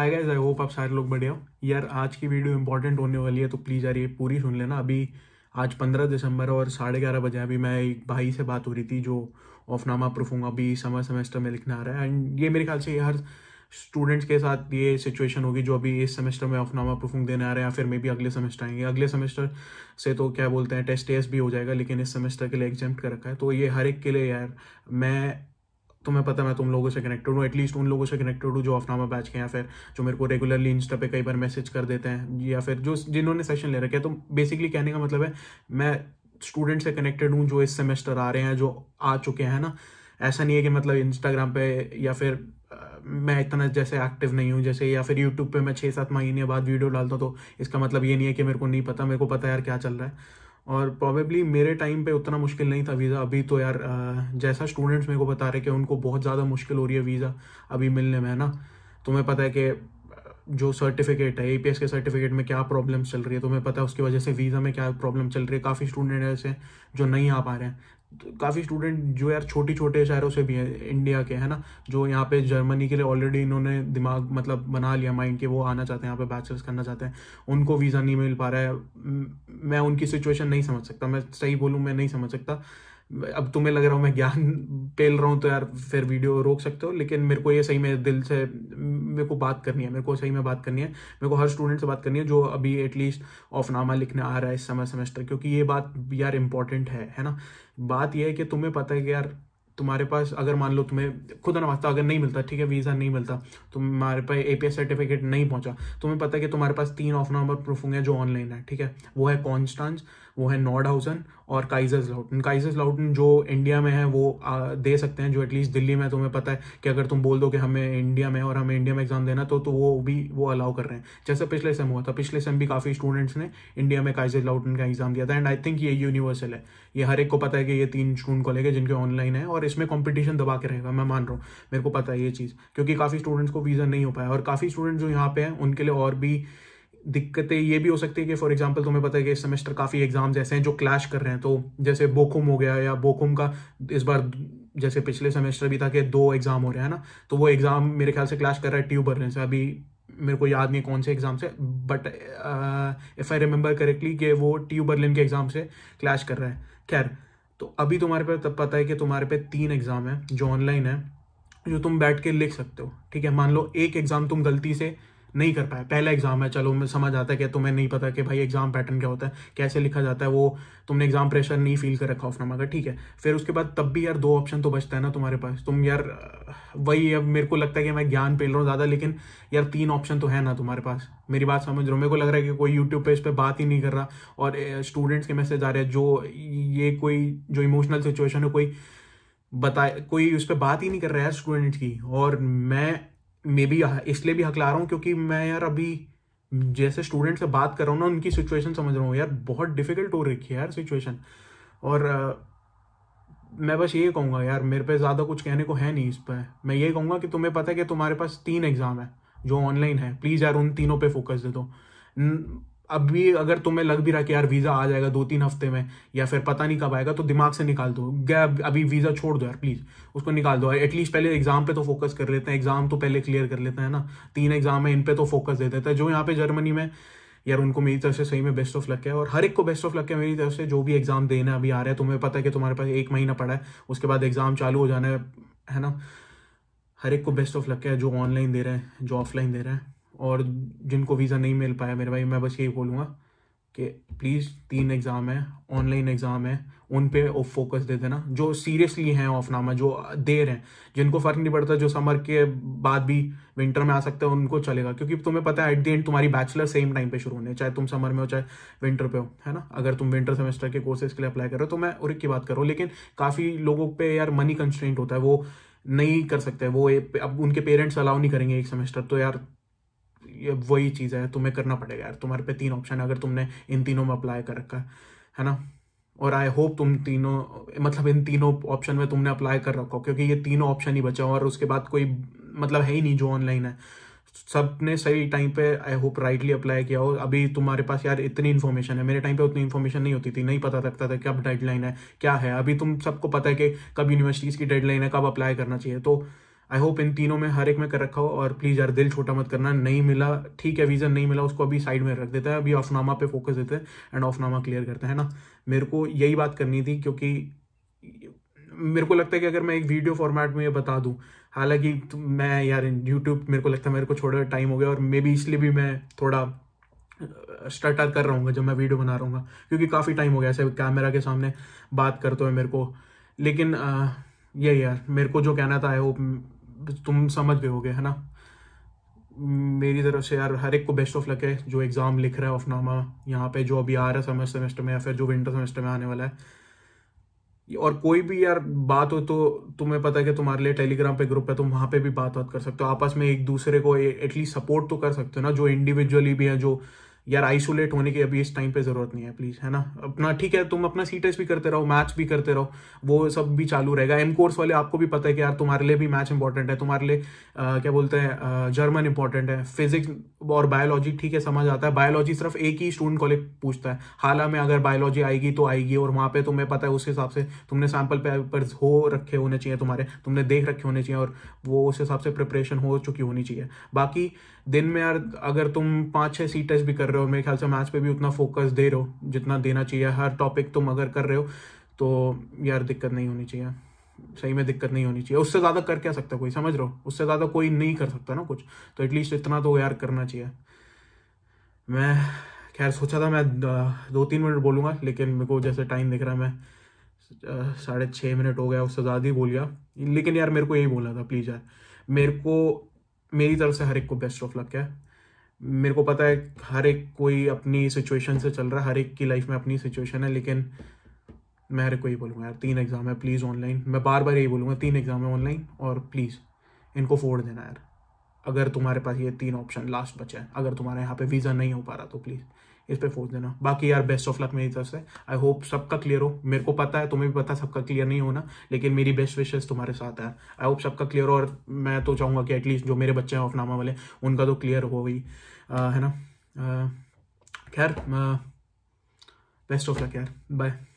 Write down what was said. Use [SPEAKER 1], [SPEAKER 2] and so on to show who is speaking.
[SPEAKER 1] hi guys I hope आप सारे लोग बढ़िया हो यार आज की वीडियो इंपॉर्टेंट होने वाली है तो प्लीज़ यार ये पूरी सुन लेना अभी आज पंद्रह दिसंबर और साढ़े ग्यारह बजे अभी मैं एक भाई से बात हो रही थी जो ऑफनामा प्रूफ हूँ अभी समर सेमेस्टर में लिखने आ रहा है एंड ये मेरे ख्याल से हर स्टूडेंट्स के साथ ये सिचुएशन होगी जो अभी इस सेमेस्टर में ऑफनामा प्रूफिंग देने आ रहे हैं या फिर मे भी अगले सेमेस्टर आएंगे अगले सेमेस्टर से तो क्या बोलते हैं टेस्ट टेस्ट भी हो जाएगा लेकिन इस सेमेस्टर के लिए एग्जाम कर रखा है तो ये हर एक के लिए यार मैं तुम्हें पता मैं तुम लोगों से कनेक्टेड हूँ एटलीस्ट उन लोगों से कनेक्टेड हूँ जो अफनामा बैच के या फिर जो मेरे को रेगुलरली इंस्टा पे कई बार मैसेज कर देते हैं या फिर जो जिन्होंने सेशन ले रखे हैं तो बेसिकली कहने का मतलब है मैं स्टूडेंट से कनेक्टेड हूँ जो इस सेमेस्टर आ रहे हैं जो आ चुके हैं ना ऐसा नहीं है कि मतलब इंस्टाग्राम पे या फिर मैं इतना जैसे एक्टिव नहीं हूँ जैसे या फिर यूट्यूब पे मैं छः सात महीने बाद वीडियो डालता हूँ तो इसका मतलब ये नहीं है कि मेरे को नहीं पता मेरे को पता यार क्या चल रहा है और प्रॉबेबली मेरे टाइम पे उतना मुश्किल नहीं था वीज़ा अभी तो यार जैसा स्टूडेंट्स मेरे को बता रहे कि उनको बहुत ज़्यादा मुश्किल हो रही है वीज़ा अभी मिलने में है ना तुम्हें पता है कि जो सर्टिफिकेट है ए के सर्टिफिकेट में क्या प्रॉब्लम्स चल रही है तुम्हें पता है उसकी वजह से वीज़ा में क्या प्रॉब्लम चल रही है काफ़ी स्टूडेंट ऐसे जो नहीं आ पा रहे हैं काफ़ी स्टूडेंट जो यार छोटे छोटे शहरों से भी हैं इंडिया के है ना जो यहाँ पे जर्मनी के लिए ऑलरेडी इन्होंने दिमाग मतलब बना लिया माइंड के वो आना चाहते हैं यहाँ पे बैचलर्स करना चाहते हैं उनको वीज़ा नहीं मिल पा रहा है मैं उनकी सिचुएशन नहीं समझ सकता मैं सही बोलूँ मैं नहीं समझ सकता अब तुम्हें लग रहा हूँ मैं ज्ञान पेल रहा हूँ तो यार फिर वीडियो रोक सकते हो लेकिन मेरे को ये सही में दिल से मेरे को बात करनी है मेरे को सही में बात करनी है मेरे को हर स्टूडेंट से बात करनी है जो अभी एटलीस्ट ऑफनामा लिखने आ रहा है इस समय सेमेस्टर क्योंकि ये बात यार इंपॉर्टेंट है है ना बात यह है कि तुम्हें पता है कि यार तुम्हारे पास अगर मान लो तुम्हें खुद नवास्ता अगर नहीं मिलता ठीक है वीज़ा नहीं मिलता तुम्हारे पास ए सर्टिफिकेट नहीं पहुंचा तुम्हें पता है कि तुम्हारे पास तीन ऑफ नंबर प्रूफ होंगे जो ऑनलाइन है ठीक है वो है कॉन्स्टांस वो है नॉर्ड हाउसन और काइजर्स लाउटन काइजर्स लाउटन जो इंडिया में है वो आ, दे सकते हैं जो एटलीस्ट दिल्ली में तुम्हें तो पता है कि अगर तुम बोल दो कि हमें इंडिया में और हमें इंडिया में एग्जाम देना तो तो वो भी वो अलाउ कर रहे हैं जैसे पिछले सेम हुआ था पिछले सेम भी काफ़ी स्टूडेंट्स ने इंडिया में काइजर्स लाउटन का एग्जाम दिया था एंड आई थिंक ये यूनिवर्सल है ये हर एक को पता है कि ये तीन स्टूडेंट कॉलेज है जिनके ऑनलाइन है और इसमें कॉम्पिटिशन दबा के रहेगा मैं मान रहा हूँ मेरे को पता है ये चीज़ क्योंकि काफ़ी स्टूडेंट्स को वीज़ा नहीं हो पाया और काफ़ी स्टूडेंट्स जो यहाँ पे हैं उनके लिए और भी दिक्कतें ये भी हो सकती है कि फॉर एग्जांपल तुम्हें पता है कि इस सेमेस्टर काफ़ी एग्जाम्स ऐसे हैं जो क्लैश कर रहे हैं तो जैसे बोकुम हो गया या बोकुम का इस बार जैसे पिछले सेमेस्टर भी था कि दो एग्ज़ाम हो रहे हैं ना तो वो एग्ज़ाम मेरे ख्याल से क्लैश कर रहा है ट्यूबरने से अभी मेरे को याद नहीं कौन से एग्ज़ाम से but if I remember correctly कि वो ट्यू बर्लिन के एग्ज़ाम से क्लैश कर रहा है खैर तो अभी तुम्हारे पे तब पता है कि तुम्हारे पे तीन एग्ज़ाम हैं जो ऑनलाइन है जो तुम बैठ के लिख सकते हो ठीक है मान लो एक एग्ज़ाम तुम गलती से नहीं कर पाए पहला एग्जाम है चलो मैं समझ आता है कि तुम्हें नहीं पता कि भाई एग्जाम पैटर्न क्या होता है कैसे लिखा जाता है वो तुमने एग्जाम प्रेशर नहीं फील कर रखा ऑफनामा का ठीक है फिर उसके बाद तब भी यार दो ऑप्शन तो बचता है ना तुम्हारे पास तुम यार वही अब मेरे को लगता है कि मैं ज्ञान पेल रहा हूँ ज़्यादा लेकिन यार तीन ऑप्शन तो है ना तुम्हारे पास मेरी बात समझ रहा हूँ मेरे को लग रहा है कि कोई यूट्यूब पे इस पर बात ही नहीं कर रहा और स्टूडेंट्स के मैसेज आ रहे हैं जो ये कोई जो इमोशनल सिचुएशन है कोई बताए कोई उस पर बात ही नहीं कर रहा है स्टूडेंट की और मैं मे बी इसलिए भी हक ला रहा हूँ क्योंकि मैं यार अभी जैसे स्टूडेंट से बात कर रहा हूँ ना उनकी सिचुएशन समझ रहा हूँ यार बहुत डिफिकल्ट हो रखी है यार सिचुएशन और आ, मैं बस ये कहूँगा यार मेरे पे ज़्यादा कुछ कहने को है नहीं इस पर मैं ये कहूँगा कि तुम्हें पता है कि तुम्हारे पास तीन एग्ज़ाम है जो ऑनलाइन है प्लीज़ यार उन तीनों पर फोकस दे दो अब भी अगर तुम्हें लग भी रहा कि यार वीज़ा आ जाएगा दो तीन हफ्ते में या फिर पता नहीं कब आएगा तो दिमाग से निकाल दो गया अभी वीज़ा छोड़ दो यार प्लीज़ उसको निकाल दो एटलीस्ट पहले एग्जाम पे तो फोकस कर लेते हैं एग्जाम तो पहले क्लियर कर लेते हैं ना तीन एग्जाम है इन पे तो फोकस दे देते हैं जो यहाँ पे जर्मनी में यार उनको मेरी तरफ से सही में बेस्ट ऑफ लक है और हर एक को बेस्ट ऑफ लक है मेरी तरफ से जो भी एग्जाम देना अभी आ रहा है तुम्हें पता है कि तुम्हारे पास एक महीना पड़ा है उसके बाद एग्जाम चालू हो जाना है है ना हर एक को बेस्ट ऑफ लक है जो ऑनलाइन दे रहे हैं जो ऑफलाइन दे रहे हैं और जिनको वीज़ा नहीं मिल पाया मेरे भाई मैं बस यही बोलूँगा कि प्लीज़ तीन एग्ज़ाम है ऑनलाइन एग्ज़ाम है उन पे ऑफ फोकस दे देना जो सीरियसली हैं ऑफनामा जो देर हैं जिनको फ़र्क नहीं पड़ता जो समर के बाद भी विंटर में आ सकते हैं उनको चलेगा क्योंकि तुम्हें पता है एट द एंड तुम्हारी बैचलर सेम टाइम पे शुरू होने चाहे तुम समर में हो चाहे विंटर पे हो है ना अगर तुम विंटर सेमेस्टर के कोर्सेज के लिए अप्लाई करो तो मैं और की बात करूँ लेकिन काफ़ी लोगों पर यार मनी कंस्टेंट होता है वो नहीं कर सकते वो अब उनके पेरेंट्स अलाउ नहीं करेंगे एक सेमेस्टर तो यार ये वही चीज़ है तुम्हें करना पड़ेगा यार तुम्हारे पे तीन ऑप्शन है अगर तुमने इन तीनों में अप्लाई कर रखा है है ना और आई होप तुम तीनों मतलब इन तीनों ऑप्शन में तुमने अप्लाई कर रखा हो क्योंकि ये तीनों ऑप्शन ही बचा हो और उसके बाद कोई मतलब है ही नहीं जो ऑनलाइन है सब ने सही टाइम पे आई होप राइटली अप्लाई किया हो अभी तुम्हारे पास यार इतनी इन्फॉर्मेशन है मेरे टाइम पे उतनी इन्फॉर्मेशन नहीं होती थी नहीं पता लगता था कब डेडलाइन है क्या है अभी तुम सबको पता है कि कब यूनिवर्सिटीज़ की डेडलाइन है कब अप्लाई करना चाहिए तो आई होप इन तीनों में हर एक में कर रखा हो और प्लीज़ यार दिल छोटा मत करना नहीं मिला ठीक है वीज़न नहीं मिला उसको अभी साइड में रख देता है अभी ऑफनामा पे फोकस देते हैं एंड ऑफनामा क्लियर करते हैं ना मेरे को यही बात करनी थी क्योंकि मेरे को लगता है कि अगर मैं एक वीडियो फॉर्मेट में ये बता दूं हालांकि तो मैं यार यूट्यूब मेरे को लगता है मेरे को छोड़ा टाइम हो गया और मे बी इसलिए भी मैं थोड़ा स्टटर कर रहा हूँ जब मैं वीडियो बना रहा क्योंकि काफ़ी टाइम हो गया ऐसे कैमरा के सामने बात करते हुए मेरे को लेकिन यही यार मेरे को जो कहना था आई होप तुम समझ गए है ना मेरी तरफ से यार हर एक को बेस्ट ऑफ लक है जो एग्ज़ाम लिख रहा है ऑफनामा यहाँ पे जो अभी आ रहा है समर सेमेस्टर में या फिर जो विंटर सेमेस्टर में आने वाला है और कोई भी यार बात हो तो तुम्हें पता है कि तुम्हारे लिए टेलीग्राम पे ग्रुप है तुम वहाँ पे भी बात बात कर सकते हो आपस में एक दूसरे को एटलीस्ट सपोर्ट तो कर सकते हो ना जो इंडिविजुअली भी है जो यार आइसोलेट होने की अभी इस टाइम पे ज़रूरत नहीं है प्लीज़ है ना अपना ठीक है तुम अपना सी टेस्ट भी करते रहो मैच भी करते रहो वो सब भी चालू रहेगा एम कोर्स वाले आपको भी पता है कि यार तुम्हारे लिए भी मैच इंपॉर्टेंट है तुम्हारे लिए आ, क्या बोलते हैं जर्मन इंपॉर्टेंट है फिजिक्स और बायोलॉजी ठीक है समझ आता है बायोलॉजी सिर्फ एक ही स्टूडेंट कॉलेज पूछता है हाल में अगर बायोलॉजी आएगी तो आएगी और वहाँ पर तुम्हें पता है उस हिसाब से तुमने सैम्पल पेपर हो रखे होने चाहिए तुम्हारे तुमने देख रखे होने चाहिए और वो उस हिसाब से प्रिपरेशन हो चुकी होनी चाहिए बाकी दिन में यार अगर तुम पाँच छः सी टेस्ट भी कर रहे हो मेरे ख्याल से मैथ्स पे भी उतना फोकस दे रहे हो जितना देना चाहिए हर टॉपिक तुम अगर कर रहे हो तो यार दिक्कत नहीं होनी चाहिए सही में दिक्कत नहीं होनी चाहिए उससे ज़्यादा कर क्या सकता कोई समझ रहे हो उससे ज़्यादा कोई नहीं कर सकता ना कुछ तो एटलीस्ट इतना तो यार करना चाहिए मैं खैर सोचा था मैं दो तीन मिनट बोलूँगा लेकिन मेरे को जैसे टाइम दिख रहा है मैं साढ़े छः मिनट हो गया उससे ज़्यादा ही बोल गया लेकिन यार मेरे को यही बोलना था प्लीज़ यार मेरे को मेरी तरफ से हर एक को बेस्ट ऑफ लक है मेरे को पता है हर एक कोई अपनी सिचुएशन से चल रहा है हर एक की लाइफ में अपनी सिचुएशन है लेकिन मैं हर एक को ये बोलूँगा यार तीन एग्ज़ाम है प्लीज़ ऑनलाइन मैं बार बार यही बोलूँगा तीन एग्ज़ाम है ऑनलाइन और प्लीज़ इनको फोड़ देना यार अगर तुम्हारे पास ये तीन ऑप्शन लास्ट बचे अगर तुम्हारे यहाँ पे वीज़ा नहीं हो पा रहा तो प्लीज़ इस पर फोर्स देना बाकी यार बेस्ट ऑफ लक मेरी तरफ से आई होप सबका क्लियर हो मेरे को पता है तुम्हें भी पता सबका क्लियर नहीं होना लेकिन मेरी बेस्ट विशेष तुम्हारे साथ है आई होप सबका क्लियर हो और मैं तो चाहूंगा कि एटलीस्ट जो मेरे बच्चे हैं ऑफनामा वाले उनका तो क्लियर हो गई है ना खैर बेस्ट ऑफ लक यार बाय